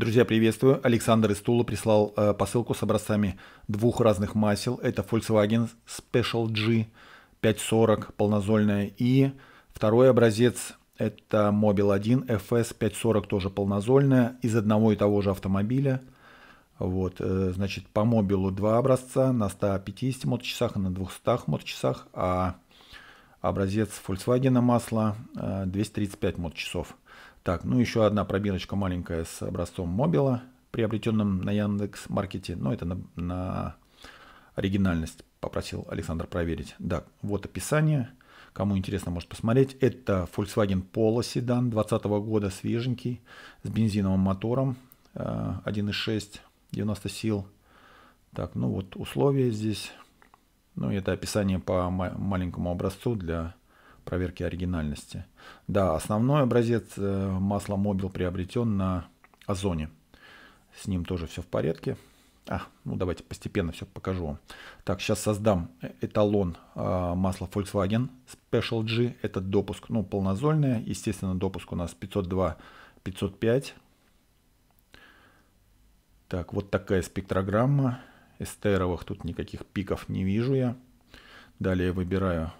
Друзья, приветствую. Александр из Тула прислал э, посылку с образцами двух разных масел. Это Volkswagen Special G 540 полнозольная и второй образец это Mobil 1 FS 540 тоже полнозольная из одного и того же автомобиля. Вот, э, значит, по мобилу два образца на 150 моточасах и на 200 моточасах, а образец Volkswagen масла э, 235 моточасов. часов. Так, ну еще одна пробирочка маленькая с образцом мобила, приобретенным на Яндекс Маркете, Но ну, это на, на оригинальность попросил Александр проверить. Да, вот описание. Кому интересно, может посмотреть. Это Volkswagen Polo седан 2020 года, свеженький, с бензиновым мотором 1.6, э, 90 сил. Так, ну вот условия здесь. Ну, это описание по маленькому образцу для проверки оригинальности. Да, основной образец э, масла Мобил приобретен на Озоне. С ним тоже все в порядке. А, ну давайте постепенно все покажу вам. Так, сейчас создам э, эталон э, масла Volkswagen Special G. Это допуск, ну, полнозольное. Естественно, допуск у нас 502, 505. Так, вот такая спектрограмма. Эстеровых тут никаких пиков не вижу я. Далее выбираю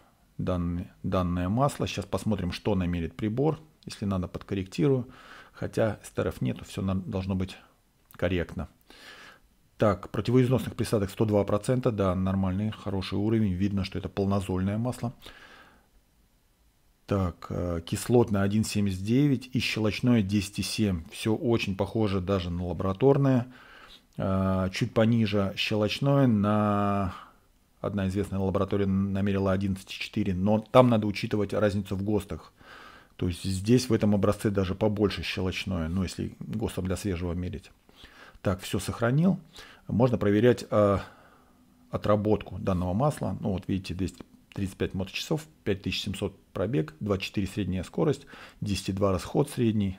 данные, данное масло. Сейчас посмотрим, что намерит прибор. Если надо, подкорректирую. Хотя старов нету, все должно быть корректно. Так, противоизносных присадок 102%. Да, нормальный, хороший уровень. Видно, что это полнозольное масло. Так, э, кислотное 1,79 и щелочное 10,7. Все очень похоже даже на лабораторное. Э, чуть пониже щелочное на Одна известная лаборатория намерила 11,4, но там надо учитывать разницу в ГОСТах. То есть здесь в этом образце даже побольше щелочное, ну если ГОСТом для свежего мерить. Так, все сохранил. Можно проверять э, отработку данного масла. Ну вот видите, 235 моточасов, 5700 пробег, 24 средняя скорость, 10,2 расход средний.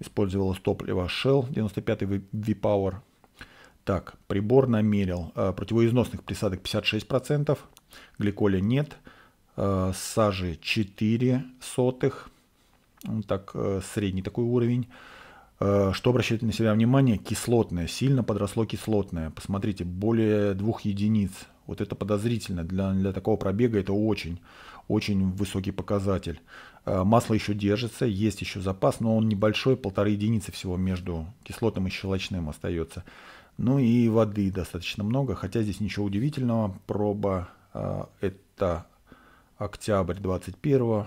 Использовалось топливо Shell 95 V-Power так, прибор намерил. Э, противоизносных присадок 56%, гликоля нет, э, сажи 4 сотых, так, э, средний такой уровень. Что обращает на себя внимание? Кислотное, сильно подросло кислотное. Посмотрите, более двух единиц. Вот это подозрительно, для, для такого пробега это очень, очень высокий показатель. Масло еще держится, есть еще запас, но он небольшой, полторы единицы всего между кислотным и щелочным остается. Ну и воды достаточно много, хотя здесь ничего удивительного. Проба э, это октябрь 21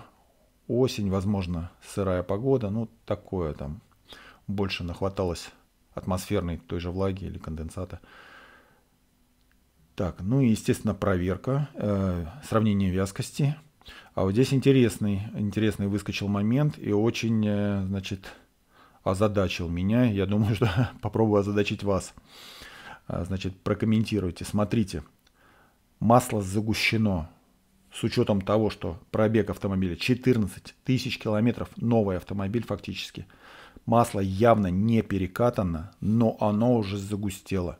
осень, возможно, сырая погода, ну такое там больше нахваталось атмосферной той же влаги или конденсата. Так, ну и, естественно, проверка, э, сравнение вязкости. А вот здесь интересный, интересный выскочил момент и очень, э, значит, озадачил меня. Я думаю, что попробую озадачить вас. А, значит, прокомментируйте. Смотрите, масло загущено. С учетом того, что пробег автомобиля 14 тысяч километров, новый автомобиль фактически. Масло явно не перекатано, но оно уже загустело.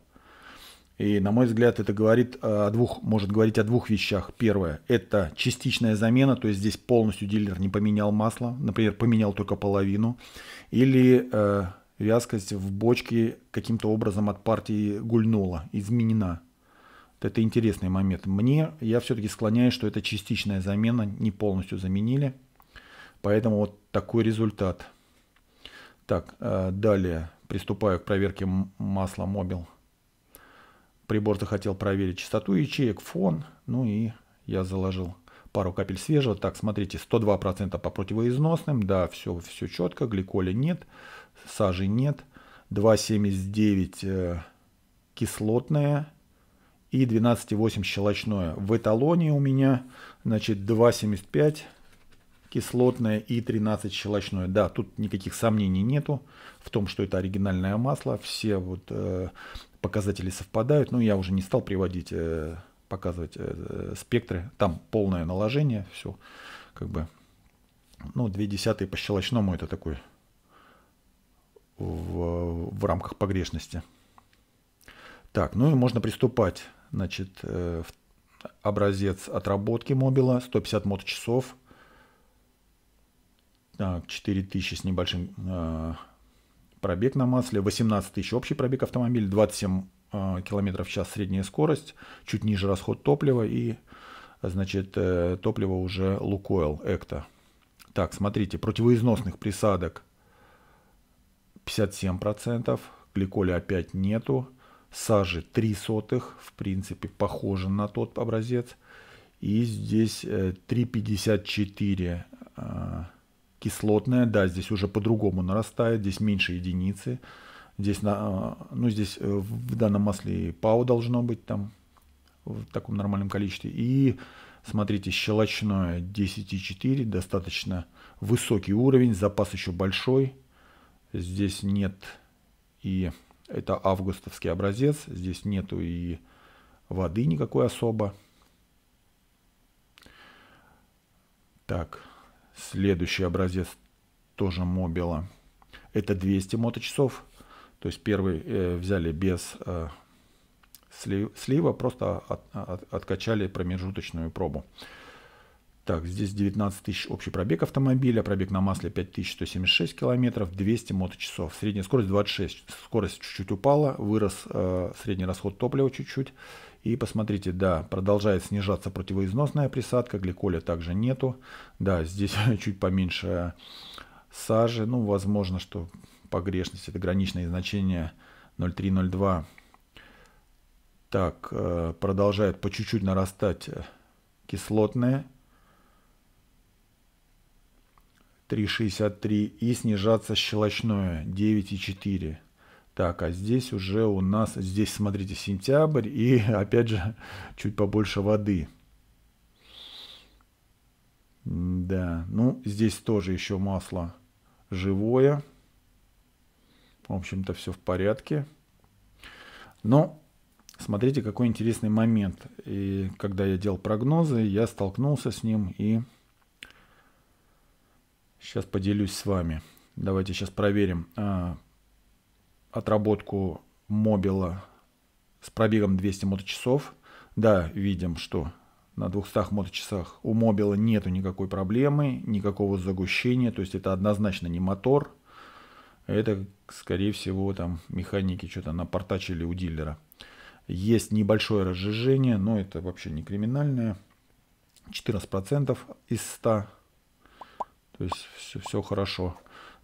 И, на мой взгляд, это говорит э, о двух, может говорить о двух вещах. Первое – это частичная замена, то есть здесь полностью дилер не поменял масло, например, поменял только половину, или э, вязкость в бочке каким-то образом от партии гульнула, изменена. Вот это интересный момент. Мне, я все-таки склоняюсь, что это частичная замена, не полностью заменили, поэтому вот такой результат. Так, э, далее приступаю к проверке масла мобил Прибор захотел проверить частоту ячеек, фон, ну и я заложил пару капель свежего. Так, смотрите, 102% по противоизносным, да, все, все четко, гликоля нет, сажи нет, 2,79 э, кислотное и 12,8 щелочное. В эталоне у меня, значит, 2,75 кислотное и 13 щелочное. Да, тут никаких сомнений нету в том, что это оригинальное масло. Все вот э, показатели совпадают. Ну, я уже не стал приводить, э, показывать э, э, спектры. Там полное наложение, все как бы. Ну, две десятые по щелочному это такой в, в рамках погрешности. Так, ну и можно приступать. Значит, э, образец отработки мобила, 150 моточасов, так, 4000 с небольшим пробег на масле, 18 тысяч общий пробег автомобиля, 27 а, км в час средняя скорость, чуть ниже расход топлива и значит, э, топливо уже Лукойл Экта. Так, смотрите, противоизносных присадок 57%, гликоля опять нету, сажи 3 сотых, в принципе, похоже на тот образец. И здесь 3,54 э, кислотная, да, здесь уже по-другому нарастает, здесь меньше единицы. Здесь, на, а, ну, здесь э, в данном масле пау должно быть там в таком нормальном количестве. И смотрите, щелочное 10,4, достаточно высокий уровень, запас еще большой. Здесь нет и это августовский образец, здесь нету и воды никакой особо. Так, Следующий образец тоже мобила. Это 200 моточасов. То есть первый э, взяли без э, слив, слива, просто от, от, откачали промежуточную пробу. Так, здесь 19 тысяч общий пробег автомобиля, пробег на масле 5176 километров, 200 моточасов. Средняя скорость 26, скорость чуть-чуть упала, вырос э, средний расход топлива чуть-чуть и посмотрите, да, продолжает снижаться противоизносная присадка, гликоля также нету. Да, здесь чуть поменьше сажи, ну, возможно, что погрешность, это граничные значения 0,3-0,2. Так, э, продолжает по чуть-чуть нарастать э, кислотное 3,63 и снижаться щелочное 9,4. Так, а здесь уже у нас, здесь, смотрите, сентябрь и, опять же, чуть побольше воды. Да, ну, здесь тоже еще масло живое. В общем-то, все в порядке. Но смотрите, какой интересный момент. И когда я делал прогнозы, я столкнулся с ним и сейчас поделюсь с вами. Давайте сейчас проверим. А, отработку мобила с пробегом 200 моточасов. Да, видим, что на 200 моточасах у мобила нету никакой проблемы, никакого загущения, то есть это однозначно не мотор, это, скорее всего, там механики что-то напортачили у дилера. Есть небольшое разжижение, но это вообще не криминальное. 14% из 100. То есть все, все хорошо.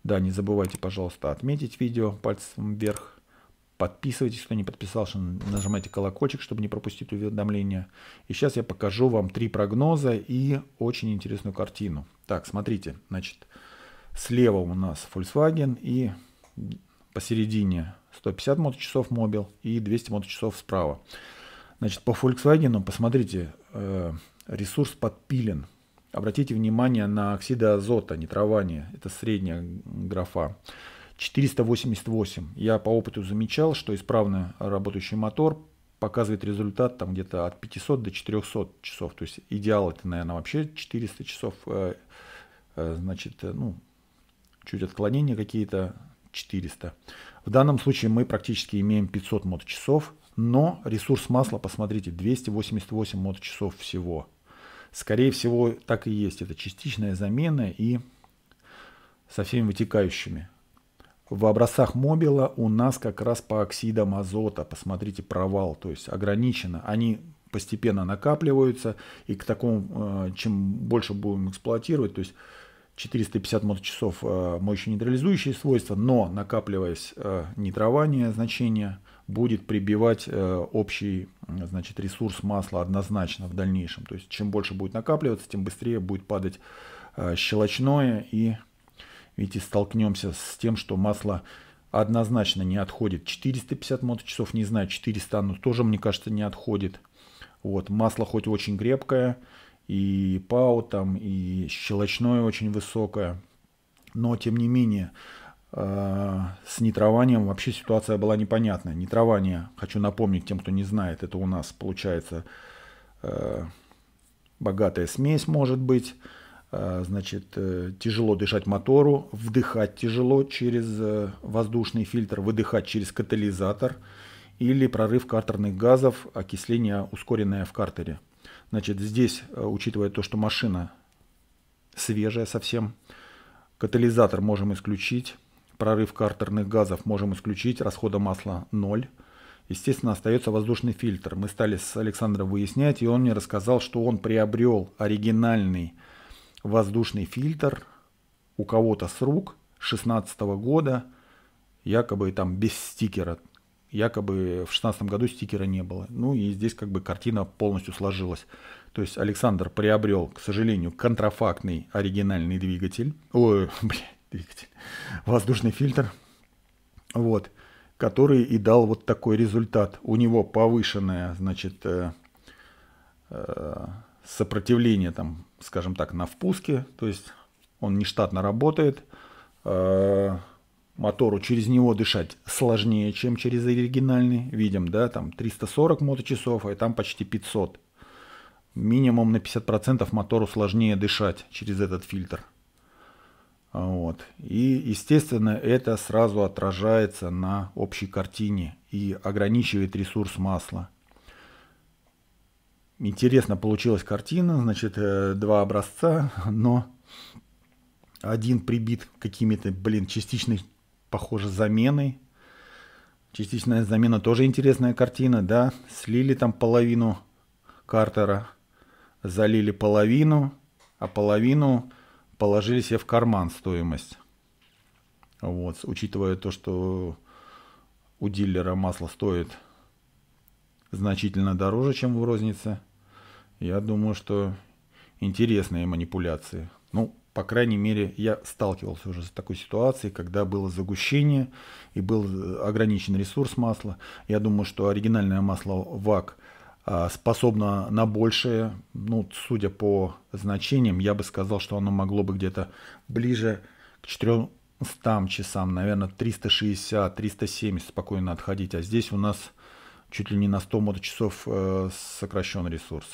Да, не забывайте, пожалуйста, отметить видео пальцем вверх. Подписывайтесь, кто не подписался, нажимайте колокольчик, чтобы не пропустить уведомления. И сейчас я покажу вам три прогноза и очень интересную картину. Так, смотрите, значит, слева у нас Volkswagen и посередине 150 моточасов мобил и 200 моточасов справа. Значит, по Volkswagen, посмотрите, э, ресурс подпилен. Обратите внимание на оксиды азота, нитрование. Это средняя графа. 488. Я по опыту замечал, что исправно работающий мотор показывает результат там где-то от 500 до 400 часов. То есть идеал это, наверное, вообще 400 часов. Э, э, значит, э, ну, чуть отклонения какие-то 400. В данном случае мы практически имеем 500 мот-часов, но ресурс масла, посмотрите, 288 мот-часов всего. Скорее всего, так и есть. Это частичная замена и со всеми вытекающими. В образцах мобила у нас как раз по оксидам азота, посмотрите, провал, то есть ограничено. Они постепенно накапливаются, и к такому, э, чем больше будем эксплуатировать, то есть 450 моточасов э, нейтрализующие свойства, но накапливаясь э, нитрование значения, будет прибивать э, общий значит, ресурс масла однозначно в дальнейшем. То есть чем больше будет накапливаться, тем быстрее будет падать э, щелочное. И, видите, столкнемся с тем, что масло однозначно не отходит. 450 моточасов, не знаю, 400 оно тоже, мне кажется, не отходит. Вот, масло хоть очень крепкое, и пау там, и щелочное очень высокое. Но, тем не менее, Э, с нитрованием вообще ситуация была непонятная. Нитрование, хочу напомнить тем, кто не знает, это у нас получается э, богатая смесь может быть. Э, значит, тяжело дышать мотору, вдыхать тяжело через воздушный фильтр, выдыхать через катализатор или прорыв картерных газов, окисление ускоренное в картере. Значит, здесь, учитывая то, что машина свежая совсем, катализатор можем исключить, прорыв картерных газов можем исключить, расхода масла 0. Естественно, остается воздушный фильтр. Мы стали с Александром выяснять, и он мне рассказал, что он приобрел оригинальный воздушный фильтр у кого-то с рук 16 года, якобы там без стикера. Якобы в 16 году стикера не было. Ну и здесь как бы картина полностью сложилась. То есть Александр приобрел, к сожалению, контрафактный оригинальный двигатель. Ой, блядь двигатель, воздушный фильтр, вот, который и дал вот такой результат. У него повышенное, значит, э, э, сопротивление, там, скажем так, на впуске, то есть он нештатно работает, э, мотору через него дышать сложнее, чем через оригинальный. Видим, да, там 340 моточасов, а там почти 500. Минимум на 50% мотору сложнее дышать через этот фильтр. А, вот. И, естественно, это сразу отражается на общей картине и ограничивает ресурс масла. Интересно получилась картина, значит, э, два образца, но один прибит какими-то, блин, частичной, похоже, заменой. Частичная замена тоже интересная картина, да. Слили там половину картера, залили половину, а половину положили себе в карман стоимость. Вот, учитывая то, что у дилера масло стоит значительно дороже, чем в рознице, я думаю, что интересные манипуляции. Ну, по крайней мере, я сталкивался уже с такой ситуацией, когда было загущение и был э, ограничен ресурс масла. Я думаю, что оригинальное масло ВАК а, способна на большее. Ну, судя по значениям, я бы сказал, что оно могло бы где-то ближе к 400 часам, наверное, 360-370 спокойно отходить. А здесь у нас чуть ли не на 100 моточасов э, сокращен ресурс.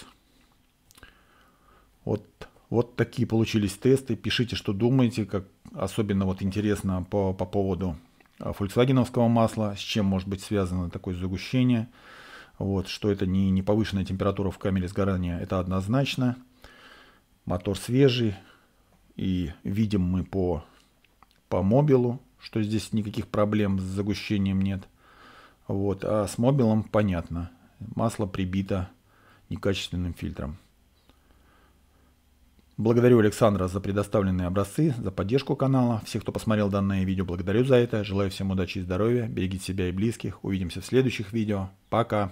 Вот, вот такие получились тесты. Пишите, что думаете, как особенно вот интересно по, по поводу а, фольксвагеновского масла, с чем может быть связано такое загущение. Вот, что это не, не повышенная температура в камере сгорания, это однозначно. Мотор свежий. И видим мы по, по мобилу, что здесь никаких проблем с загущением нет. Вот, а с мобилом понятно. Масло прибито некачественным фильтром. Благодарю Александра за предоставленные образцы, за поддержку канала. Всех, кто посмотрел данное видео, благодарю за это. Желаю всем удачи и здоровья. Берегите себя и близких. Увидимся в следующих видео. Пока!